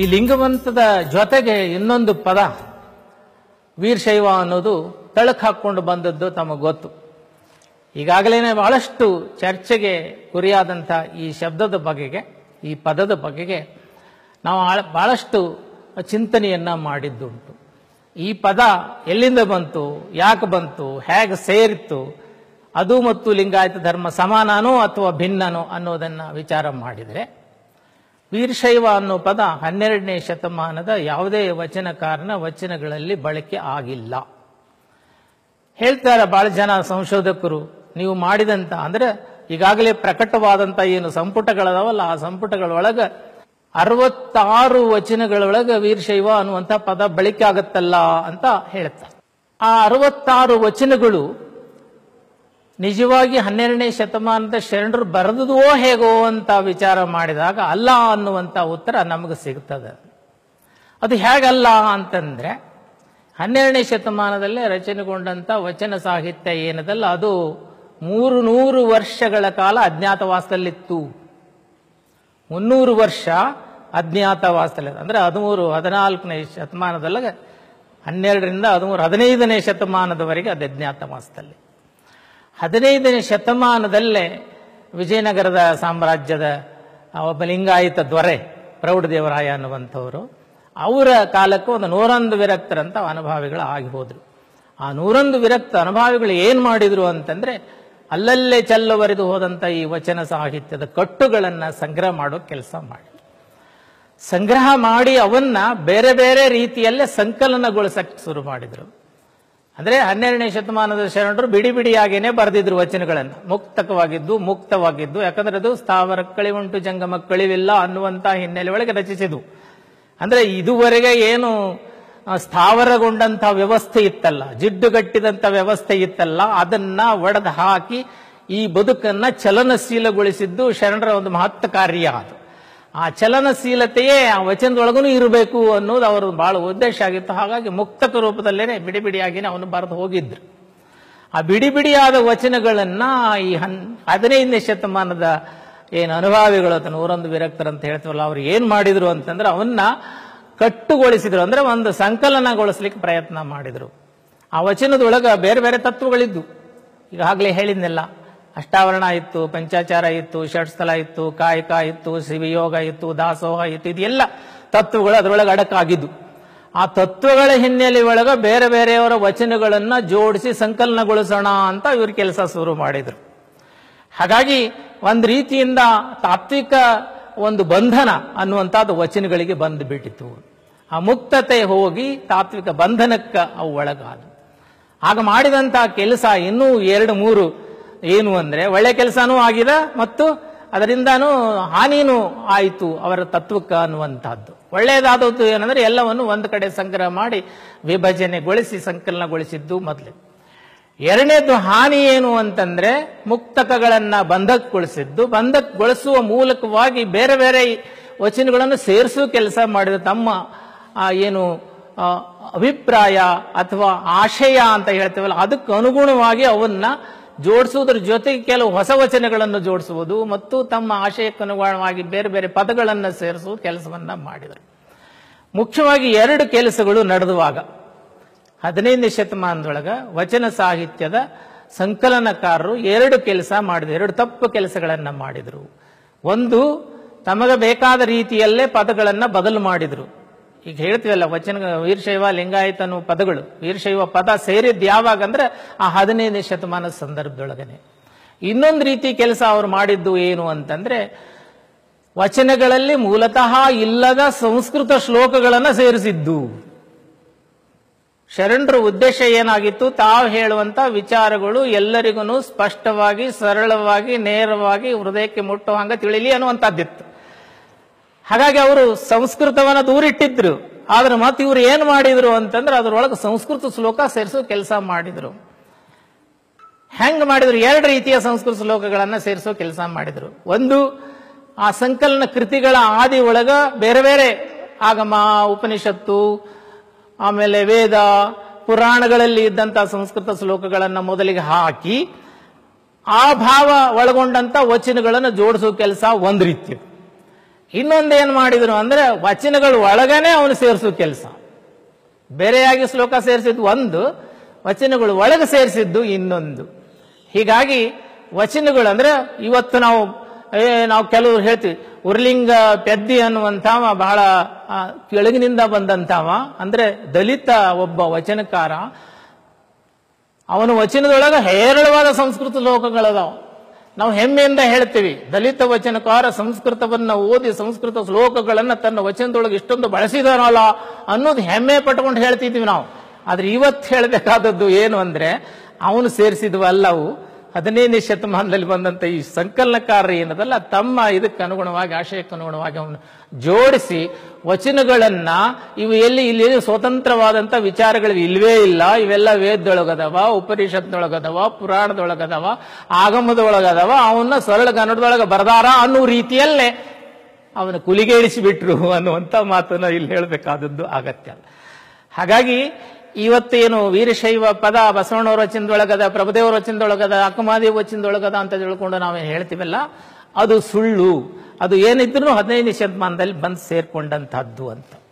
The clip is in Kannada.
ಈ ಲಿಂಗವಂತದ ಜೊತೆಗೆ ಇನ್ನೊಂದು ಪದ ವೀರಶೈವ ಅನ್ನೋದು ತಳಕ್ ಹಾಕ್ಕೊಂಡು ಬಂದದ್ದು ತಮಗೆ ಗೊತ್ತು ಈಗಾಗಲೇ ಬಹಳಷ್ಟು ಚರ್ಚೆಗೆ ಗುರಿಯಾದಂಥ ಈ ಶಬ್ದದ ಬಗೆಗೆ ಈ ಪದದ ಬಗೆಗೆ ನಾವು ಬಹಳಷ್ಟು ಚಿಂತನೆಯನ್ನು ಮಾಡಿದ್ದುಂಟು ಈ ಪದ ಎಲ್ಲಿಂದ ಬಂತು ಯಾಕೆ ಬಂತು ಹೇಗೆ ಸೇರಿತ್ತು ಅದು ಮತ್ತು ಲಿಂಗಾಯತ ಧರ್ಮ ಸಮಾನನೋ ಅಥವಾ ಭಿನ್ನನೋ ಅನ್ನೋದನ್ನು ವಿಚಾರ ಮಾಡಿದರೆ ವೀರಶೈವ ಅನ್ನೋ ಪದ ಹನ್ನೆರಡನೇ ಶತಮಾನದ ಯಾವುದೇ ಕಾರಣ ವಚನಗಳಲ್ಲಿ ಬಳಕೆ ಆಗಿಲ್ಲ ಹೇಳ್ತಾರೆ ಬಹಳ ಜನ ಸಂಶೋಧಕರು ನೀವು ಮಾಡಿದಂತ ಅಂದ್ರೆ ಈಗಾಗಲೇ ಪ್ರಕಟವಾದಂತ ಏನು ಸಂಪುಟಗಳದಾವಲ್ಲ ಆ ಸಂಪುಟಗಳೊಳಗ ಅರವತ್ತಾರು ವಚನಗಳೊಳಗ ವೀರಶೈವ ಅನ್ನುವಂಥ ಪದ ಬಳಕೆ ಆಗತ್ತಲ್ಲ ಅಂತ ಹೇಳ್ತಾರೆ ಆ ಅರವತ್ತಾರು ವಚನಗಳು ನಿಜವಾಗಿ ಹನ್ನೆರಡನೇ ಶತಮಾನದ ಶರಣರು ಬರೆದದೋ ಹೇಗೋ ಅಂತ ವಿಚಾರ ಮಾಡಿದಾಗ ಅಲ್ಲ ಅನ್ನುವಂಥ ಉತ್ತರ ನಮಗೆ ಸಿಗ್ತದೆ ಅದು ಹೇಗಲ್ಲ ಅಂತಂದರೆ ಹನ್ನೆರಡನೇ ಶತಮಾನದಲ್ಲೇ ರಚನೆಗೊಂಡಂಥ ವಚನ ಸಾಹಿತ್ಯ ಏನದಲ್ಲ ಅದು ಮೂರು ನೂರು ವರ್ಷಗಳ ಕಾಲ ಅಜ್ಞಾತವಾಸದಲ್ಲಿತ್ತು ಮುನ್ನೂರು ವರ್ಷ ಅಜ್ಞಾತವಾಸದಲ್ಲಿ ಅಂದರೆ ಹದಿಮೂರು ಹದಿನಾಲ್ಕನೇ ಶತಮಾನದಲ್ಲ ಹನ್ನೆರಡರಿಂದ ಹದಿಮೂರು ಹದಿನೈದನೇ ಶತಮಾನದವರೆಗೆ ಅದು ಅಜ್ಞಾತವಾಸದಲ್ಲಿ ಹದಿನೈದನೇ ಶತಮಾನದಲ್ಲೇ ವಿಜಯನಗರದ ಸಾಮ್ರಾಜ್ಯದ ಒಬ್ಬ ಲಿಂಗಾಯತ ದೊರೆ ಪ್ರೌಢದೇವರಾಯ ಅನ್ನುವಂಥವರು ಅವರ ಕಾಲಕ್ಕೆ ಒಂದು ನೂರೊಂದು ವಿರಕ್ತರಂತ ಅನುಭಾವಿಗಳು ಆಗಿ ಹೋದರು ಆ ನೂರೊಂದು ವಿರಕ್ತ ಅನುಭಾವಿಗಳು ಏನು ಮಾಡಿದರು ಅಂತಂದರೆ ಅಲ್ಲಲ್ಲೇ ಚೆಲ್ಲವರೆದು ಹೋದಂಥ ಈ ವಚನ ಸಾಹಿತ್ಯದ ಕಟ್ಟುಗಳನ್ನು ಸಂಗ್ರಹ ಮಾಡೋ ಕೆಲಸ ಮಾಡಿ ಸಂಗ್ರಹ ಮಾಡಿ ಅವನ್ನ ಬೇರೆ ಬೇರೆ ರೀತಿಯಲ್ಲೇ ಸಂಕಲನಗೊಳಿಸಕ್ಕೆ ಶುರು ಮಾಡಿದರು ಅಂದ್ರೆ ಹನ್ನೆರಡನೇ ಶತಮಾನದ ಶರಣರು ಬಿಡಿ ಬಿಡಿಯಾಗೇನೆ ಬರೆದಿದ್ರು ವಚನಗಳನ್ನು ಮುಕ್ತಕವಾಗಿದ್ದು ಮುಕ್ತವಾಗಿದ್ದು ಯಾಕಂದ್ರೆ ಅದು ಸ್ಥಾವರ ಉಂಟು ಜಂಗಮಕ್ಕಳಿವಿಲ್ಲ ಅನ್ನುವಂತಹ ಹಿನ್ನೆಲೆ ಒಳಗೆ ರಚಿಸಿದ್ವು ಅಂದ್ರೆ ಇದುವರೆಗೆ ಏನು ಸ್ಥಾವರಗೊಂಡಂತಹ ವ್ಯವಸ್ಥೆ ಇತ್ತಲ್ಲ ಜಿಡ್ಡುಗಟ್ಟಿದಂಥ ವ್ಯವಸ್ಥೆ ಇತ್ತಲ್ಲ ಅದನ್ನ ಒಡೆದು ಹಾಕಿ ಈ ಬದುಕನ್ನ ಚಲನಶೀಲಗೊಳಿಸಿದ್ದು ಶರಣರ ಒಂದು ಮಹತ್ವ ಕಾರ್ಯ ಅದು ಆ ಚಲನಶೀಲತೆಯೇ ಆ ವಚನದೊಳಗೂ ಇರಬೇಕು ಅನ್ನೋದು ಅವರು ಬಹಳ ಉದ್ದೇಶ ಆಗಿತ್ತು ಹಾಗಾಗಿ ಮುಕ್ತಕ ರೂಪದಲ್ಲೇನೆ ಬಿಡಿ ಬಿಡಿಯಾಗಿನೇ ಅವನು ಬರೆದು ಹೋಗಿದ್ರು ಆ ಬಿಡಿ ಬಿಡಿಯಾದ ವಚನಗಳನ್ನ ಈ ಹನ್ ಹದಿನೈದನೇ ಶತಮಾನದ ಏನು ಅನುಭಾವಿಗಳು ಅಥವಾ ನೂರೊಂದು ವಿರಕ್ತರು ಅಂತ ಹೇಳ್ತೀವಲ್ಲ ಅವ್ರು ಏನು ಮಾಡಿದ್ರು ಅಂತಂದ್ರೆ ಅವನ್ನ ಕಟ್ಟುಗೊಳಿಸಿದ್ರು ಅಂದ್ರೆ ಒಂದು ಸಂಕಲನಗೊಳಿಸ್ಲಿಕ್ಕೆ ಪ್ರಯತ್ನ ಮಾಡಿದರು ಆ ವಚನದೊಳಗೆ ಬೇರೆ ಬೇರೆ ತತ್ವಗಳಿದ್ದು ಈಗಾಗಲೇ ಹೇಳಿದ್ನೆಲ್ಲ ಅಷ್ಟಾವರಣ ಇತ್ತು ಪಂಚಾಚಾರ ಇತ್ತು ಷಟ್ಸ್ಥಲ ಇತ್ತು ಕಾಯಕ ಇತ್ತು ಶಿವಯೋಗ ಇತ್ತು ದಾಸೋಹ ಇತ್ತು ಇದೆಲ್ಲ ತತ್ವಗಳು ಅದರೊಳಗೆ ಅಡಕಾಗಿದ್ದು ಆ ತತ್ವಗಳ ಹಿನ್ನೆಲೆ ಒಳಗೆ ಬೇರೆ ಬೇರೆಯವರ ವಚನಗಳನ್ನು ಜೋಡಿಸಿ ಸಂಕಲನಗೊಳಿಸೋಣ ಅಂತ ಇವ್ರ ಕೆಲಸ ಶುರು ಮಾಡಿದರು ಹಾಗಾಗಿ ಒಂದು ರೀತಿಯಿಂದ ತಾತ್ವಿಕ ಒಂದು ಬಂಧನ ಅನ್ನುವಂಥದ್ದು ವಚನಗಳಿಗೆ ಬಂದು ಬಿಟ್ಟಿತ್ತು ಆ ಮುಕ್ತತೆ ಹೋಗಿ ತಾತ್ವಿಕ ಬಂಧನಕ್ಕೆ ಅವು ಒಳಗಾದ ಆಗ ಮಾಡಿದಂಥ ಕೆಲಸ ಇನ್ನೂ ಎರಡು ಮೂರು ಏನು ಅಂದ್ರೆ ಒಳ್ಳೆ ಕೆಲಸನೂ ಆಗಿದ ಮತ್ತು ಅದರಿಂದಾನು ಹಾನಿನೂ ಆಯಿತು ಅವರ ತತ್ವಕ್ಕೆ ಅನ್ನುವಂತಹದ್ದು ಒಳ್ಳೆಯದಾದದ್ದು ಏನಂದ್ರೆ ಎಲ್ಲವನ್ನು ಒಂದು ಕಡೆ ಸಂಗ್ರಹ ಮಾಡಿ ವಿಭಜನೆಗೊಳಿಸಿ ಸಂಕಲನಗೊಳಿಸಿದ್ದು ಮೊದಲು ಎರಡನೇದು ಹಾನಿ ಏನು ಅಂತಂದ್ರೆ ಮುಕ್ತಕಗಳನ್ನ ಬಂಧಕಗೊಳಿಸಿದ್ದು ಬಂಧಕಗೊಳಿಸುವ ಮೂಲಕವಾಗಿ ಬೇರೆ ಬೇರೆ ವಚನಗಳನ್ನು ಸೇರಿಸು ಕೆಲಸ ಮಾಡಿದ ತಮ್ಮ ಏನು ಅಭಿಪ್ರಾಯ ಅಥವಾ ಆಶಯ ಅಂತ ಹೇಳ್ತೇವಲ್ಲ ಅದಕ್ಕೆ ಅನುಗುಣವಾಗಿ ಅವನ್ನ ಜೋಡಿಸುವುದರ ಜೊತೆಗೆ ಕೆಲವು ಹೊಸ ವಚನಗಳನ್ನು ಜೋಡಿಸುವುದು ಮತ್ತು ತಮ್ಮ ಆಶಯಕ್ಕನುಗುಣವಾಗಿ ಬೇರೆ ಬೇರೆ ಪದಗಳನ್ನು ಸೇರಿಸುವ ಕೆಲಸವನ್ನು ಮಾಡಿದರು ಮುಖ್ಯವಾಗಿ ಎರಡು ಕೆಲಸಗಳು ನಡೆದುವಾಗ ಹದಿನೈದನೇ ಶತಮಾನದೊಳಗ ವಚನ ಸಾಹಿತ್ಯದ ಸಂಕಲನಕಾರರು ಎರಡು ಕೆಲಸ ಮಾಡಿದರು ಎರಡು ತಪ್ಪು ಕೆಲಸಗಳನ್ನು ಮಾಡಿದರು ಒಂದು ತಮಗೆ ಬೇಕಾದ ರೀತಿಯಲ್ಲೇ ಪದಗಳನ್ನು ಬದಲು ಮಾಡಿದರು ಈಗ ಹೇಳ್ತೀವಲ್ಲ ವಚನ ವೀರಶೈವ ಲಿಂಗಾಯತ ಅನ್ನುವ ಪದಗಳು ವೀರಶೈವ ಪದ ಸೇರಿದ್ದು ಯಾವಾಗ ಅಂದ್ರೆ ಆ ಹದಿನೈದನೇ ಶತಮಾನದ ಸಂದರ್ಭದೊಳಗನೆ ಇನ್ನೊಂದು ರೀತಿ ಕೆಲಸ ಅವ್ರು ಮಾಡಿದ್ದು ಏನು ಅಂತಂದ್ರೆ ವಚನಗಳಲ್ಲಿ ಮೂಲತಃ ಇಲ್ಲದ ಸಂಸ್ಕೃತ ಶ್ಲೋಕಗಳನ್ನು ಸೇರಿಸಿದ್ದು ಶರಣರ ಉದ್ದೇಶ ಏನಾಗಿತ್ತು ತಾವು ಹೇಳುವಂತ ವಿಚಾರಗಳು ಎಲ್ಲರಿಗೂ ಸ್ಪಷ್ಟವಾಗಿ ಸರಳವಾಗಿ ನೇರವಾಗಿ ಹೃದಯಕ್ಕೆ ಹಂಗ ತಿಳಿಲಿ ಅನ್ನುವಂಥದ್ದಿತ್ತು ಹಾಗಾಗಿ ಅವರು ಸಂಸ್ಕೃತವನ್ನ ದೂರಿಟ್ಟಿದ್ರು ಆದ್ರೆ ಮತ್ತೆ ಇವರು ಏನ್ ಮಾಡಿದ್ರು ಅಂತಂದ್ರೆ ಅದರೊಳಗೆ ಸಂಸ್ಕೃತ ಶ್ಲೋಕ ಸೇರಿಸೋ ಕೆಲಸ ಮಾಡಿದ್ರು ಹೆಂಗ್ ಮಾಡಿದ್ರು ಎರಡು ರೀತಿಯ ಸಂಸ್ಕೃತ ಶ್ಲೋಕಗಳನ್ನ ಸೇರಿಸೋ ಕೆಲಸ ಮಾಡಿದ್ರು ಒಂದು ಆ ಸಂಕಲನ ಕೃತಿಗಳ ಆದಿ ಒಳಗ ಬೇರೆ ಬೇರೆ ಆಗಮ ಉಪನಿಷತ್ತು ಆಮೇಲೆ ವೇದ ಪುರಾಣಗಳಲ್ಲಿ ಇದ್ದಂಥ ಸಂಸ್ಕೃತ ಶ್ಲೋಕಗಳನ್ನು ಮೊದಲಿಗೆ ಹಾಕಿ ಆ ಭಾವ ಒಳಗೊಂಡಂತ ವಚನಗಳನ್ನು ಜೋಡಿಸೋ ಕೆಲಸ ಒಂದು ರೀತಿ ಇನ್ನೊಂದೇನು ಮಾಡಿದ್ರು ಅಂದ್ರೆ ವಚನಗಳು ಒಳಗನೆ ಅವನು ಸೇರಿಸೋ ಕೆಲಸ ಬೇರೆಯಾಗಿ ಶ್ಲೋಕ ಸೇರಿಸಿದ್ದು ಒಂದು ವಚನಗಳು ಒಳಗೆ ಸೇರಿಸಿದ್ದು ಇನ್ನೊಂದು ಹೀಗಾಗಿ ವಚನಗಳು ಅಂದ್ರೆ ಇವತ್ತು ನಾವು ನಾವು ಕೆಲವರು ಹೇಳ್ತೀವಿ ಉರ್ಲಿಂಗ ಪೆದ್ದಿ ಅನ್ನುವಂಥವ ಬಹಳ ಕೆಳಗಿನಿಂದ ಬಂದಂಥವ ಅಂದ್ರೆ ದಲಿತ ಒಬ್ಬ ವಚನಕಾರ ಅವನು ವಚನದೊಳಗೆ ಹೇರಳವಾದ ಸಂಸ್ಕೃತ ಲೋಕಗಳದಾವ ನಾವು ಹೆಮ್ಮೆಯಿಂದ ಹೇಳ್ತೀವಿ ದಲಿತ ವಚನಕಾರ ಸಂಸ್ಕೃತವನ್ನ ಓದಿ ಸಂಸ್ಕೃತ ಶ್ಲೋಕಗಳನ್ನ ತನ್ನ ವಚನದೊಳಗೆ ಇಷ್ಟೊಂದು ಬಳಸಿದಾನಲ್ಲ ಅನ್ನೋದು ಹೆಮ್ಮೆ ಪಟ್ಕೊಂಡು ಹೇಳ್ತಿದ್ವಿ ನಾವು ಆದ್ರೆ ಇವತ್ತು ಹೇಳಬೇಕಾದದ್ದು ಏನು ಅಂದ್ರೆ ಅವನು ಸೇರಿಸಿದ್ವಲ್ಲವು ಹದಿನೈದನೇ ಶತಮಾನದಲ್ಲಿ ಬಂದಂತ ಈ ಸಂಕಲನಕಾರ ಏನದಲ್ಲ ತಮ್ಮ ಇದಕ್ಕೆ ಅನುಗುಣವಾಗಿ ಆಶಯಕ್ಕೆ ಅನುಗುಣವಾಗಿ ಅವನು ಜೋಡಿಸಿ ವಚನಗಳನ್ನ ಇವು ಎಲ್ಲಿ ಇಲ್ಲಿ ಸ್ವತಂತ್ರವಾದಂತ ವಿಚಾರಗಳು ಇಲ್ವೇ ಇಲ್ಲ ಇವೆಲ್ಲ ವೇದದೊಳಗದವ ಉಪನಿಷತ್ನೊಳಗದವ ಪುರಾಣದೊಳಗದವ ಆಗಮದೊಳಗದವ ಅವನ್ನ ಸರಳ ಕನ್ನಡದೊಳಗೆ ಬರದಾರ ಅನ್ನೋ ರೀತಿಯಲ್ಲೇ ಅವನ ಬಿಟ್ರು ಅನ್ನುವಂಥ ಮಾತನ್ನ ಇಲ್ಲಿ ಹೇಳಬೇಕಾದದ್ದು ಅಗತ್ಯ ಹಾಗಾಗಿ ಇವತ್ತೇನು ವೀರಶೈವ ಪದ ಬಸವಣ್ಣವರ ಚಿಂದೊಳಗದ ಪ್ರಭುದೇವರ ಚಿಂದೊಳಗದ ಅಕ್ಕಮಾದೇವ ಚಿಂದೊಳಗದ ಅಂತ ತಿಳ್ಕೊಂಡು ನಾವೇನು ಹೇಳ್ತೀವಲ್ಲ ಅದು ಸುಳ್ಳು ಅದು ಏನಿದ್ರು ಹದಿನೈದನೇ ಶತಮಾನದಲ್ಲಿ ಬಂದು ಸೇರ್ಕೊಂಡಂತಹದ್ದು ಅಂತ